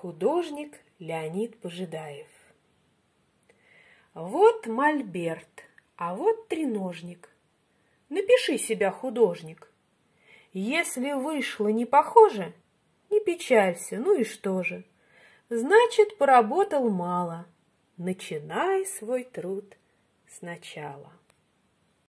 Художник Леонид Пожидаев. Вот мольберт, а вот треножник. Напиши себя, художник. Если вышло не похоже, не печалься, ну и что же. Значит, поработал мало. Начинай свой труд сначала.